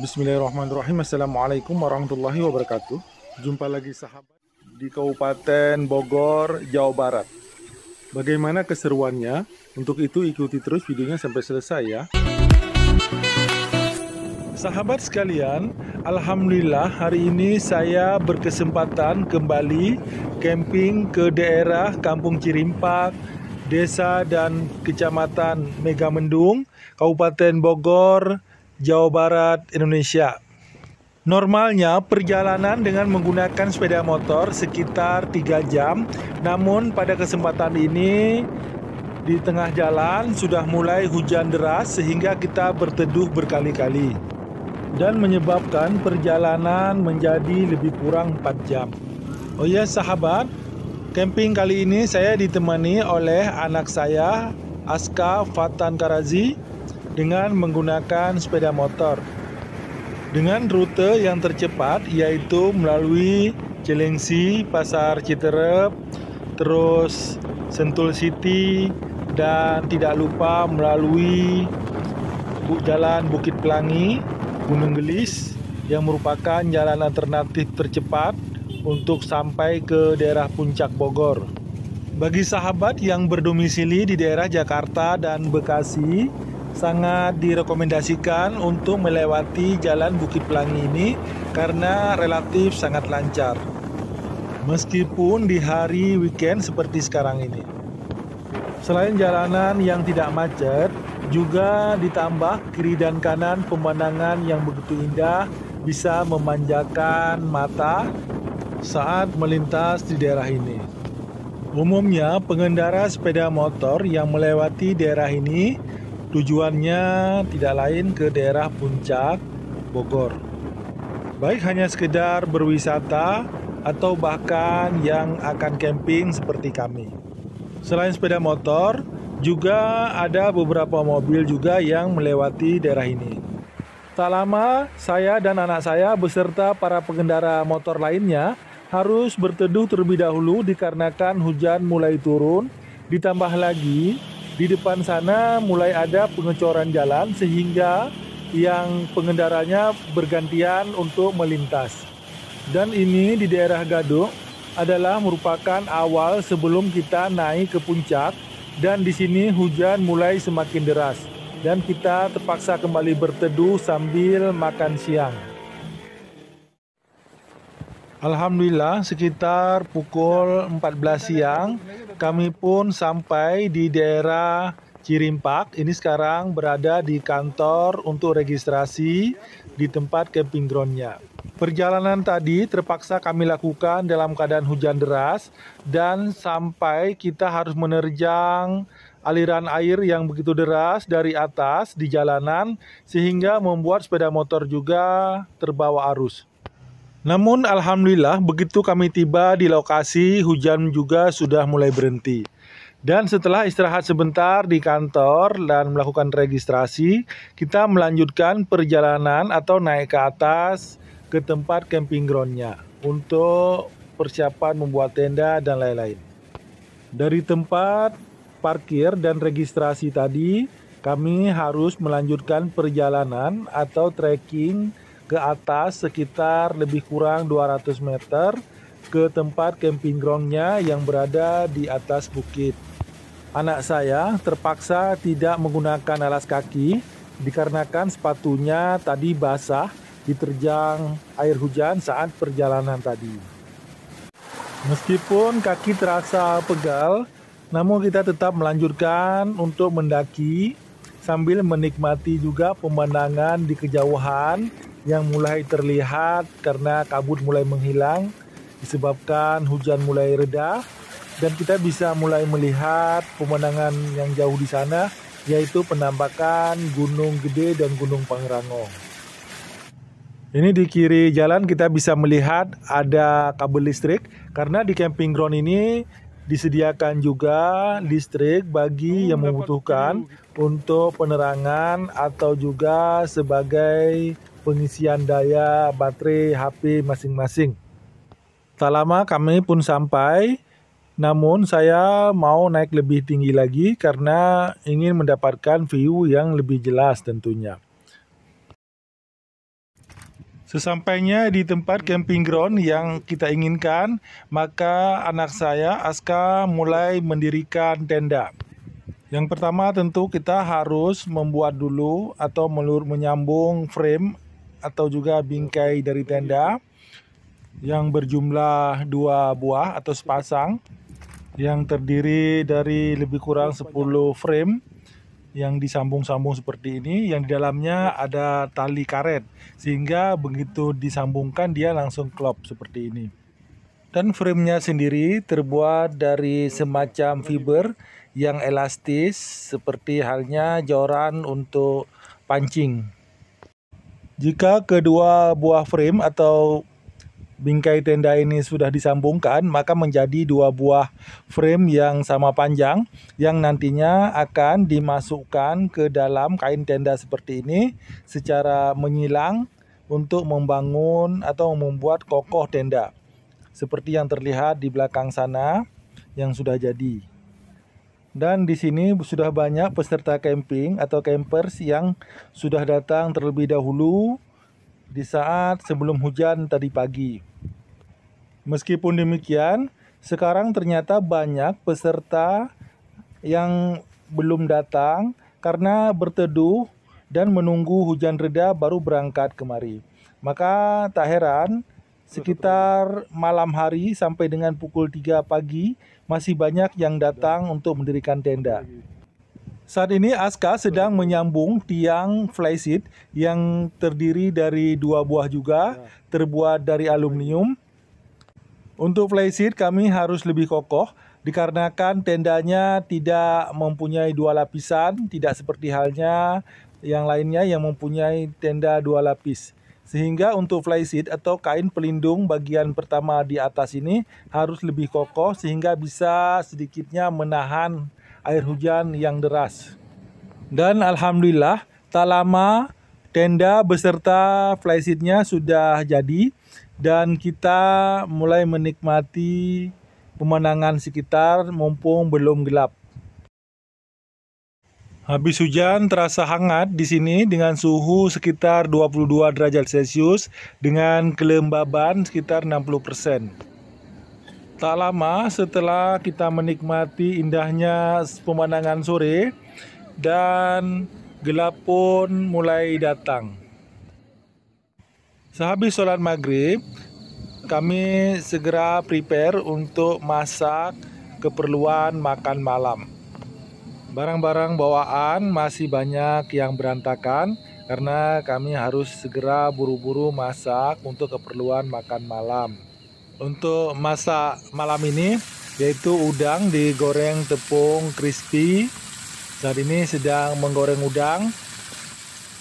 Bismillahirrahmanirrahim. Assalamualaikum warahmatullahi wabarakatuh. Jumpa lagi sahabat di Kabupaten Bogor, Jawa Barat. Bagaimana keseruannya? Untuk itu ikuti terus videonya sampai selesai ya. Sahabat sekalian, Alhamdulillah hari ini saya berkesempatan kembali camping ke daerah Kampung Cirimpak, Desa dan Kecamatan Megamendung, Kabupaten Bogor, Jawa Barat, Indonesia. Normalnya perjalanan dengan menggunakan sepeda motor sekitar 3 jam, namun pada kesempatan ini di tengah jalan sudah mulai hujan deras sehingga kita berteduh berkali-kali dan menyebabkan perjalanan menjadi lebih kurang 4 jam. Oh ya sahabat, camping kali ini saya ditemani oleh anak saya Aska Fatan Karazi dengan menggunakan sepeda motor dengan rute yang tercepat yaitu melalui Cilengsi, Pasar Citerep, terus Sentul City dan tidak lupa melalui Jalan Bukit Pelangi, Gunung Gelis yang merupakan jalan alternatif tercepat untuk sampai ke daerah puncak Bogor. Bagi sahabat yang berdomisili di daerah Jakarta dan Bekasi, sangat direkomendasikan untuk melewati jalan Bukit Pelangi ini karena relatif sangat lancar. Meskipun di hari weekend seperti sekarang ini. Selain jalanan yang tidak macet, juga ditambah kiri dan kanan pemandangan yang begitu indah bisa memanjakan mata saat melintas di daerah ini. Umumnya pengendara sepeda motor yang melewati daerah ini Tujuannya tidak lain ke daerah Puncak, Bogor. Baik hanya sekedar berwisata atau bahkan yang akan camping seperti kami. Selain sepeda motor, juga ada beberapa mobil juga yang melewati daerah ini. Tak lama, saya dan anak saya beserta para pengendara motor lainnya harus berteduh terlebih dahulu dikarenakan hujan mulai turun, ditambah lagi di depan sana mulai ada pengecoran jalan sehingga yang pengendaranya bergantian untuk melintas. Dan ini di daerah Gadung adalah merupakan awal sebelum kita naik ke puncak dan di sini hujan mulai semakin deras dan kita terpaksa kembali berteduh sambil makan siang. Alhamdulillah sekitar pukul 14 siang kami pun sampai di daerah Cirimpak. Ini sekarang berada di kantor untuk registrasi di tempat camping groundnya. Perjalanan tadi terpaksa kami lakukan dalam keadaan hujan deras dan sampai kita harus menerjang aliran air yang begitu deras dari atas di jalanan sehingga membuat sepeda motor juga terbawa arus. Namun alhamdulillah begitu kami tiba di lokasi hujan juga sudah mulai berhenti. Dan setelah istirahat sebentar di kantor dan melakukan registrasi, kita melanjutkan perjalanan atau naik ke atas ke tempat camping groundnya untuk persiapan membuat tenda dan lain-lain. Dari tempat parkir dan registrasi tadi, kami harus melanjutkan perjalanan atau trekking ke atas sekitar lebih kurang 200 meter ke tempat camping groundnya yang berada di atas bukit. Anak saya terpaksa tidak menggunakan alas kaki dikarenakan sepatunya tadi basah diterjang air hujan saat perjalanan tadi. Meskipun kaki terasa pegal, namun kita tetap melanjutkan untuk mendaki sambil menikmati juga pemandangan di kejauhan yang mulai terlihat karena kabut mulai menghilang disebabkan hujan mulai reda dan kita bisa mulai melihat pemandangan yang jauh di sana yaitu penampakan Gunung Gede dan Gunung Pangrango. Ini di kiri jalan kita bisa melihat ada kabel listrik karena di camping ground ini disediakan juga listrik bagi oh, yang membutuhkan untuk penerangan atau juga sebagai pengisian daya baterai HP masing-masing. Tak lama kami pun sampai, namun saya mau naik lebih tinggi lagi karena ingin mendapatkan view yang lebih jelas tentunya. Sesampainya di tempat camping ground yang kita inginkan, maka anak saya Aska mulai mendirikan tenda. Yang pertama tentu kita harus membuat dulu atau melur menyambung frame atau juga bingkai dari tenda yang berjumlah dua buah atau sepasang yang terdiri dari lebih kurang 10 frame yang disambung-sambung seperti ini yang di dalamnya ada tali karet sehingga begitu disambungkan dia langsung klop seperti ini. Dan framenya sendiri terbuat dari semacam fiber yang elastis seperti halnya joran untuk pancing. Jika kedua buah frame atau bingkai tenda ini sudah disambungkan, maka menjadi dua buah frame yang sama panjang yang nantinya akan dimasukkan ke dalam kain tenda seperti ini secara menyilang untuk membangun atau membuat kokoh tenda seperti yang terlihat di belakang sana yang sudah jadi. Dan di sini sudah banyak peserta camping atau campers yang sudah datang terlebih dahulu di saat sebelum hujan tadi pagi. Meskipun demikian, sekarang ternyata banyak peserta yang belum datang karena berteduh dan menunggu hujan reda baru berangkat kemari. Maka tak heran Sekitar malam hari sampai dengan pukul 3 pagi, masih banyak yang datang untuk mendirikan tenda. Saat ini Aska sedang menyambung tiang flysheet yang terdiri dari dua buah juga, terbuat dari aluminium. Untuk flysheet kami harus lebih kokoh dikarenakan tendanya tidak mempunyai dua lapisan, tidak seperti halnya yang lainnya yang mempunyai tenda dua lapis. Sehingga untuk flysheet atau kain pelindung bagian pertama di atas ini harus lebih kokoh sehingga bisa sedikitnya menahan air hujan yang deras. Dan alhamdulillah tak lama tenda beserta flysheetnya sudah jadi dan kita mulai menikmati pemandangan sekitar mumpung belum gelap. Habis hujan terasa hangat di sini dengan suhu sekitar 22 derajat Celcius dengan kelembaban sekitar 60%. Tak lama setelah kita menikmati indahnya pemandangan sore dan gelap pun mulai datang. Sehabis sholat maghrib, kami segera prepare untuk masak keperluan makan malam. Barang-barang bawaan masih banyak yang berantakan karena kami harus segera buru-buru masak untuk keperluan makan malam. Untuk masak malam ini yaitu udang digoreng tepung crispy. Saat ini sedang menggoreng udang.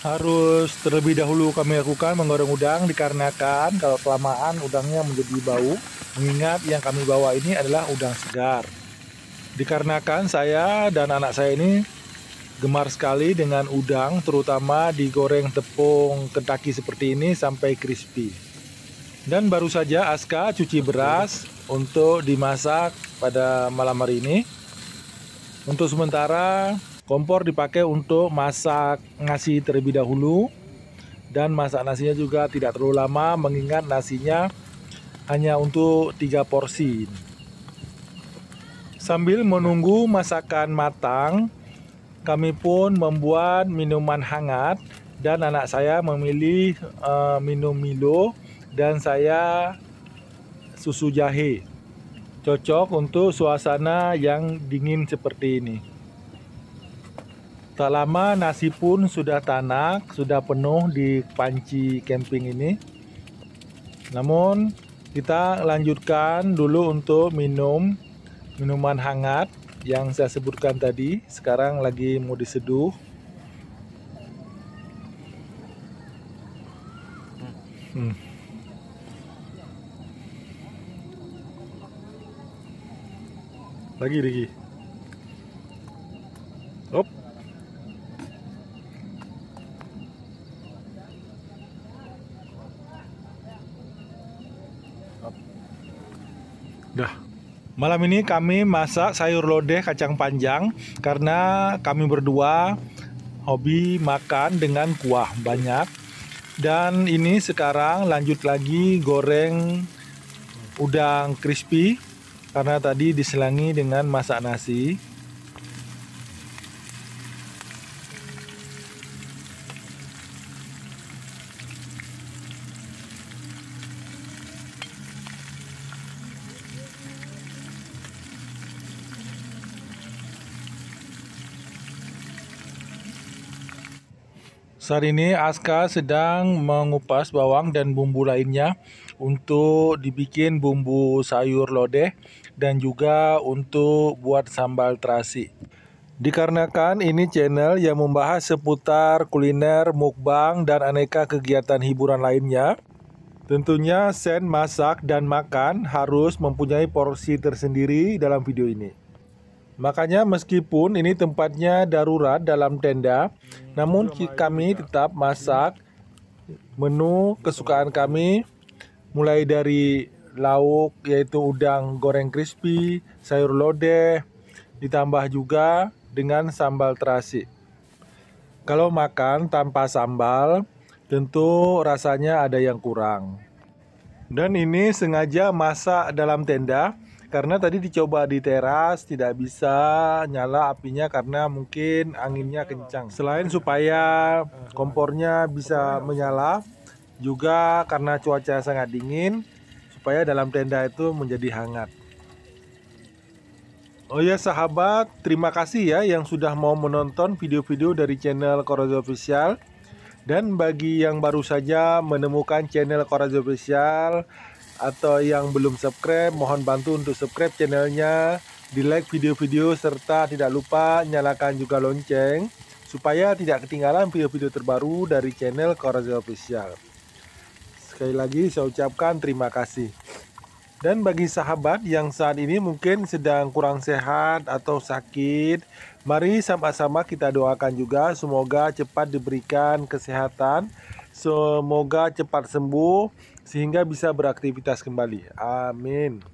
Harus terlebih dahulu kami lakukan menggoreng udang dikarenakan kalau kelamaan udangnya menjadi bau. Mengingat yang kami bawa ini adalah udang segar. Dikarenakan saya dan anak saya ini gemar sekali dengan udang, terutama digoreng tepung kentaki seperti ini sampai crispy. Dan baru saja Aska cuci beras untuk dimasak pada malam hari ini. Untuk sementara kompor dipakai untuk masak nasi terlebih dahulu dan masak nasinya juga tidak terlalu lama mengingat nasinya hanya untuk tiga porsi. Sambil menunggu masakan matang, kami pun membuat minuman hangat dan anak saya memilih uh, minum Milo dan saya susu jahe. Cocok untuk suasana yang dingin seperti ini. Tak lama nasi pun sudah tanak, sudah penuh di panci camping ini. Namun kita lanjutkan dulu untuk minum minuman hangat yang saya sebutkan tadi sekarang lagi mau diseduh hmm. lagi lagi Malam ini kami masak sayur lodeh kacang panjang karena kami berdua hobi makan dengan kuah banyak. Dan ini sekarang lanjut lagi goreng udang crispy karena tadi diselangi dengan masak nasi. Saat ini Aska sedang mengupas bawang dan bumbu lainnya untuk dibikin bumbu sayur lodeh dan juga untuk buat sambal terasi. Dikarenakan ini channel yang membahas seputar kuliner, mukbang, dan aneka kegiatan hiburan lainnya, tentunya sen masak dan makan harus mempunyai porsi tersendiri dalam video ini. Makanya meskipun ini tempatnya darurat dalam tenda, hmm, namun kami tetap hmm. masak menu kesukaan kami mulai dari lauk yaitu udang goreng crispy, sayur lodeh, ditambah juga dengan sambal terasi. Kalau makan tanpa sambal, tentu rasanya ada yang kurang. Dan ini sengaja masak dalam tenda karena tadi dicoba di teras tidak bisa nyala apinya karena mungkin anginnya kencang. Selain supaya kompornya bisa menyala, juga karena cuaca sangat dingin supaya dalam tenda itu menjadi hangat. Oh ya sahabat, terima kasih ya yang sudah mau menonton video-video dari channel Korazo Official. Dan bagi yang baru saja menemukan channel Korazo Official, atau yang belum subscribe mohon bantu untuk subscribe channelnya di like video-video serta tidak lupa nyalakan juga lonceng supaya tidak ketinggalan video-video terbaru dari channel Korazel Official sekali lagi saya ucapkan terima kasih dan bagi sahabat yang saat ini mungkin sedang kurang sehat atau sakit, mari sama-sama kita doakan juga semoga cepat diberikan kesehatan, semoga cepat sembuh sehingga bisa beraktivitas kembali. Amin.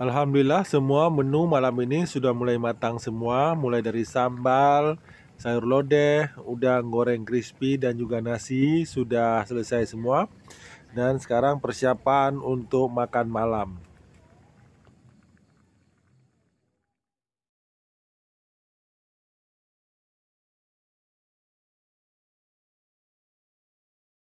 Alhamdulillah semua menu malam ini sudah mulai matang semua, mulai dari sambal, sayur lodeh, udang goreng crispy dan juga nasi sudah selesai semua. Dan sekarang persiapan untuk makan malam.